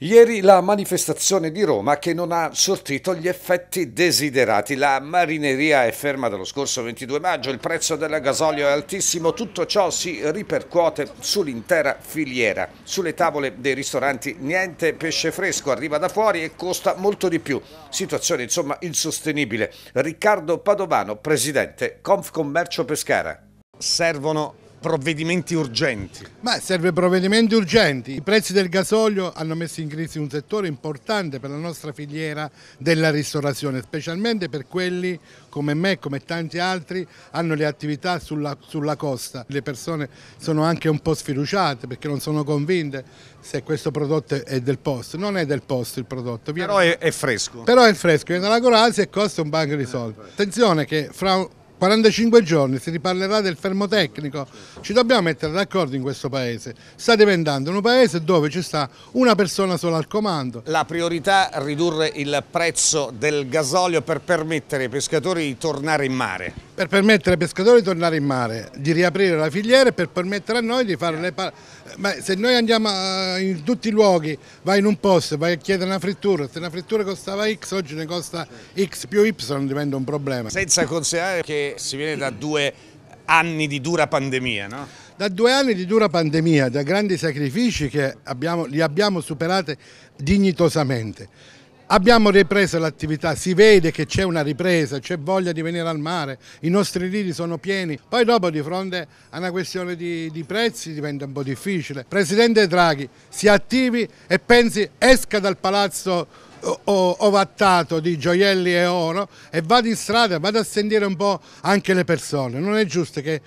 Ieri la manifestazione di Roma che non ha sortito gli effetti desiderati. La marineria è ferma dallo scorso 22 maggio, il prezzo del gasolio è altissimo, tutto ciò si ripercuote sull'intera filiera. Sulle tavole dei ristoranti niente pesce fresco, arriva da fuori e costa molto di più. Situazione insomma insostenibile. Riccardo Padovano, presidente Confcommercio Pescara. Servono provvedimenti urgenti? Ma serve provvedimenti urgenti. I prezzi del gasolio hanno messo in crisi un settore importante per la nostra filiera della ristorazione, specialmente per quelli come me e come tanti altri hanno le attività sulla, sulla costa. Le persone sono anche un po' sfiduciate perché non sono convinte se questo prodotto è del posto. Non è del posto il prodotto. Però è, è fresco. Però è fresco, viene dalla Corazia e costa un banco di soldi. Attenzione che fra 45 giorni si riparlerà del fermo tecnico, ci dobbiamo mettere d'accordo in questo paese, sta diventando un paese dove ci sta una persona sola al comando. La priorità è ridurre il prezzo del gasolio per permettere ai pescatori di tornare in mare per permettere ai pescatori di tornare in mare, di riaprire la filiera e per permettere a noi di fare le parole. Ma se noi andiamo eh, in tutti i luoghi, vai in un posto, vai a chiedere una frittura, se una frittura costava X, oggi ne costa X più Y, diventa un problema. Senza considerare che si viene da due anni di dura pandemia, no? Da due anni di dura pandemia, da grandi sacrifici che abbiamo, li abbiamo superati dignitosamente. Abbiamo ripreso l'attività, si vede che c'è una ripresa, c'è voglia di venire al mare, i nostri lidi sono pieni, poi dopo di fronte a una questione di, di prezzi diventa un po' difficile. Presidente Draghi, si attivi e pensi esca dal palazzo ovattato di gioielli e oro e vado in strada, vado a sentire un po' anche le persone. Non è giusto che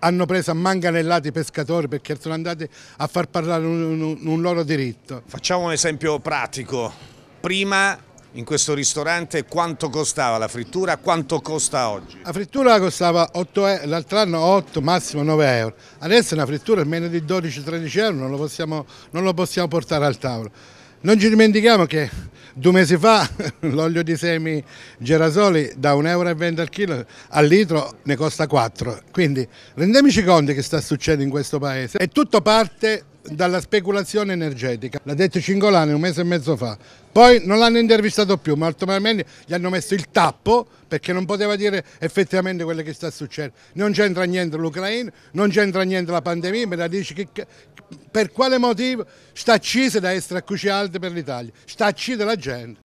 hanno preso a manganellati i pescatori perché sono andati a far parlare un, un, un loro diritto. Facciamo un esempio pratico prima in questo ristorante quanto costava la frittura, quanto costa oggi? La frittura costava 8 euro, l'altro anno 8, massimo 9 euro. Adesso una frittura è meno di 12-13 euro non lo, possiamo, non lo possiamo portare al tavolo. Non ci dimentichiamo che due mesi fa l'olio di semi gerasoli da 1,20 euro al chilo al litro ne costa 4. Quindi rendiamoci conto che sta succedendo in questo paese. E tutto parte dalla speculazione energetica. L'ha detto Cingolani un mese e mezzo fa. Poi non l'hanno intervistato più, ma ultimamente gli hanno messo il tappo perché non poteva dire effettivamente quello che sta succedendo. Non c'entra niente l'Ucraina, non c'entra niente la pandemia, me la dici che, per quale motivo sta accesa da essere a cuci alte per l'Italia, sta accesa la gente.